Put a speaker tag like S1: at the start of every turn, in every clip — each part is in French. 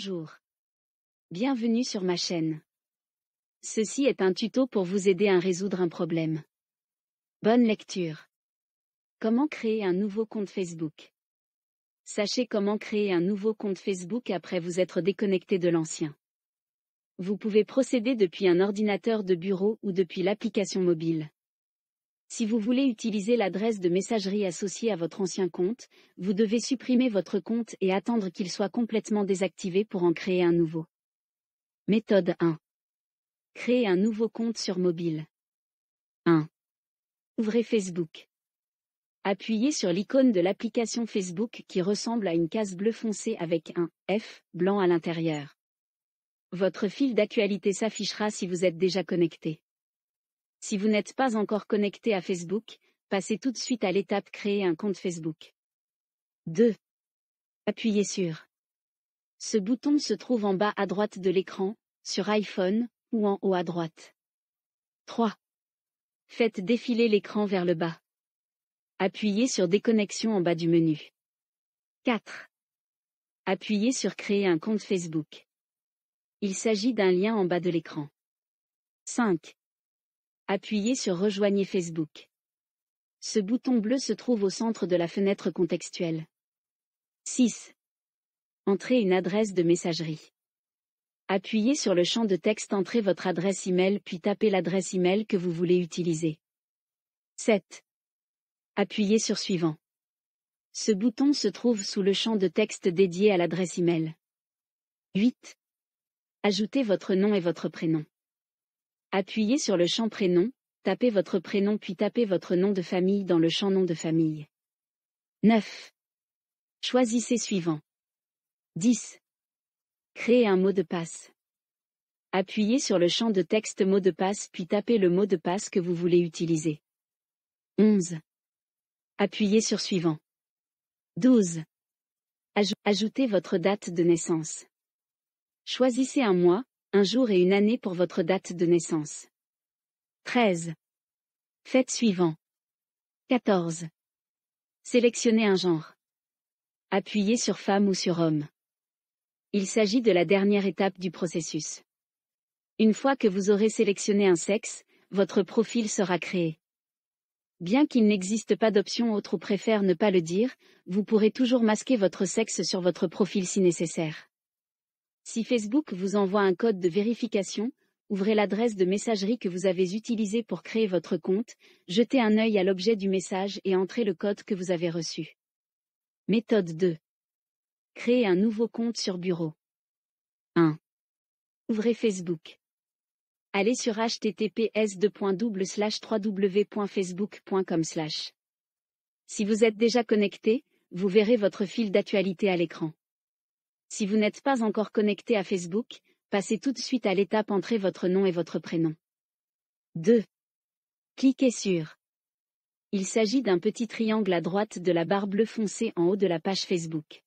S1: Bonjour. Bienvenue sur ma chaîne. Ceci est un tuto pour vous aider à résoudre un problème. Bonne lecture. Comment créer un nouveau compte Facebook Sachez comment créer un nouveau compte Facebook après vous être déconnecté de l'ancien. Vous pouvez procéder depuis un ordinateur de bureau ou depuis l'application mobile. Si vous voulez utiliser l'adresse de messagerie associée à votre ancien compte, vous devez supprimer votre compte et attendre qu'il soit complètement désactivé pour en créer un nouveau. Méthode 1. Créer un nouveau compte sur mobile. 1. Ouvrez Facebook. Appuyez sur l'icône de l'application Facebook qui ressemble à une case bleu foncée avec un F blanc à l'intérieur. Votre fil d'actualité s'affichera si vous êtes déjà connecté. Si vous n'êtes pas encore connecté à Facebook, passez tout de suite à l'étape Créer un compte Facebook. 2. Appuyez sur ce bouton se trouve en bas à droite de l'écran, sur iPhone, ou en haut à droite. 3. Faites défiler l'écran vers le bas. Appuyez sur Déconnexion en bas du menu. 4. Appuyez sur Créer un compte Facebook. Il s'agit d'un lien en bas de l'écran. 5 appuyez sur Rejoignez Facebook. Ce bouton bleu se trouve au centre de la fenêtre contextuelle. 6. Entrez une adresse de messagerie. Appuyez sur le champ de texte Entrez votre adresse email puis tapez l'adresse email que vous voulez utiliser. 7. Appuyez sur Suivant. Ce bouton se trouve sous le champ de texte dédié à l'adresse email. 8. Ajoutez votre nom et votre prénom. Appuyez sur le champ prénom, tapez votre prénom puis tapez votre nom de famille dans le champ nom de famille. 9. Choisissez suivant. 10. Créez un mot de passe. Appuyez sur le champ de texte mot de passe puis tapez le mot de passe que vous voulez utiliser. 11. Appuyez sur suivant. 12. ajoutez votre date de naissance. Choisissez un mois, un jour et une année pour votre date de naissance. 13. Faites suivant. 14. Sélectionnez un genre. Appuyez sur femme ou sur homme. Il s'agit de la dernière étape du processus. Une fois que vous aurez sélectionné un sexe, votre profil sera créé. Bien qu'il n'existe pas d'option autre ou préfère ne pas le dire, vous pourrez toujours masquer votre sexe sur votre profil si nécessaire. Si Facebook vous envoie un code de vérification, ouvrez l'adresse de messagerie que vous avez utilisée pour créer votre compte, jetez un œil à l'objet du message et entrez le code que vous avez reçu. Méthode 2. Créer un nouveau compte sur bureau. 1. Ouvrez Facebook. Allez sur https www.facebook.com. Si vous êtes déjà connecté, vous verrez votre fil d'actualité à l'écran. Si vous n'êtes pas encore connecté à Facebook, passez tout de suite à l'étape Entrez votre nom et votre prénom. 2. Cliquez sur Il s'agit d'un petit triangle à droite de la barre bleue foncée en haut de la page Facebook.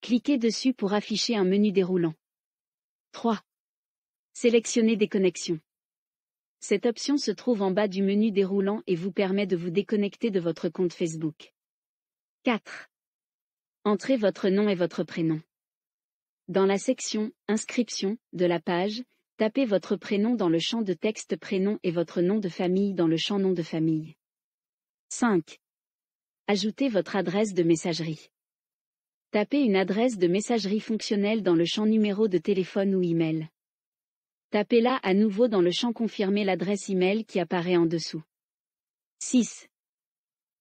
S1: Cliquez dessus pour afficher un menu déroulant. 3. Sélectionnez Déconnexion. Cette option se trouve en bas du menu déroulant et vous permet de vous déconnecter de votre compte Facebook. 4. Entrez votre nom et votre prénom. Dans la section Inscription de la page, tapez votre prénom dans le champ de texte prénom et votre nom de famille dans le champ nom de famille. 5. Ajoutez votre adresse de messagerie. Tapez une adresse de messagerie fonctionnelle dans le champ numéro de téléphone ou email. Tapez-la à nouveau dans le champ Confirmer l'adresse email qui apparaît en dessous. 6.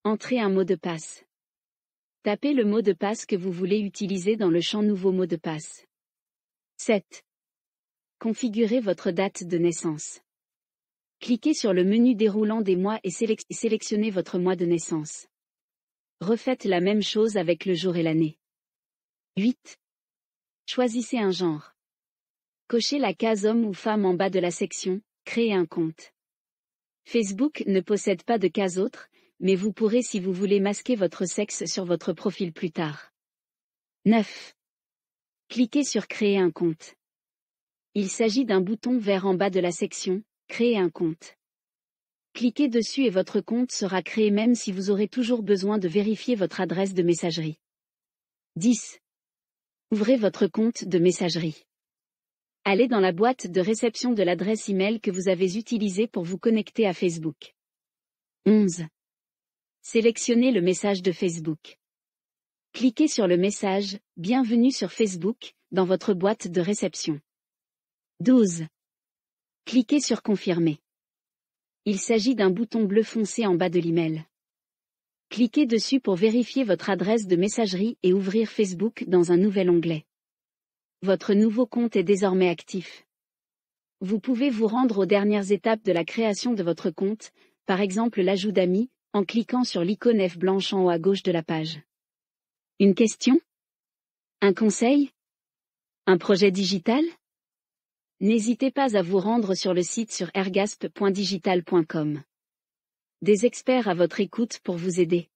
S1: Entrez un mot de passe. Tapez le mot de passe que vous voulez utiliser dans le champ Nouveau mot de passe. 7. Configurez votre date de naissance. Cliquez sur le menu déroulant des mois et sélectionnez votre mois de naissance. Refaites la même chose avec le jour et l'année. 8. Choisissez un genre. Cochez la case homme ou femme en bas de la section Créer un compte. Facebook ne possède pas de case autre, mais vous pourrez si vous voulez masquer votre sexe sur votre profil plus tard. 9. Cliquez sur Créer un compte. Il s'agit d'un bouton vert en bas de la section Créer un compte. Cliquez dessus et votre compte sera créé même si vous aurez toujours besoin de vérifier votre adresse de messagerie. 10. Ouvrez votre compte de messagerie. Allez dans la boîte de réception de l'adresse email que vous avez utilisée pour vous connecter à Facebook. 11. Sélectionnez le message de Facebook. Cliquez sur le message Bienvenue sur Facebook dans votre boîte de réception. 12. Cliquez sur Confirmer. Il s'agit d'un bouton bleu foncé en bas de l'email. Cliquez dessus pour vérifier votre adresse de messagerie et ouvrir Facebook dans un nouvel onglet. Votre nouveau compte est désormais actif. Vous pouvez vous rendre aux dernières étapes de la création de votre compte, par exemple l'ajout d'amis, en cliquant sur l'icône F blanche en haut à gauche de la page. Une question Un conseil Un projet digital N'hésitez pas à vous rendre sur le site sur ergasp.digital.com. Des experts à votre écoute pour vous aider.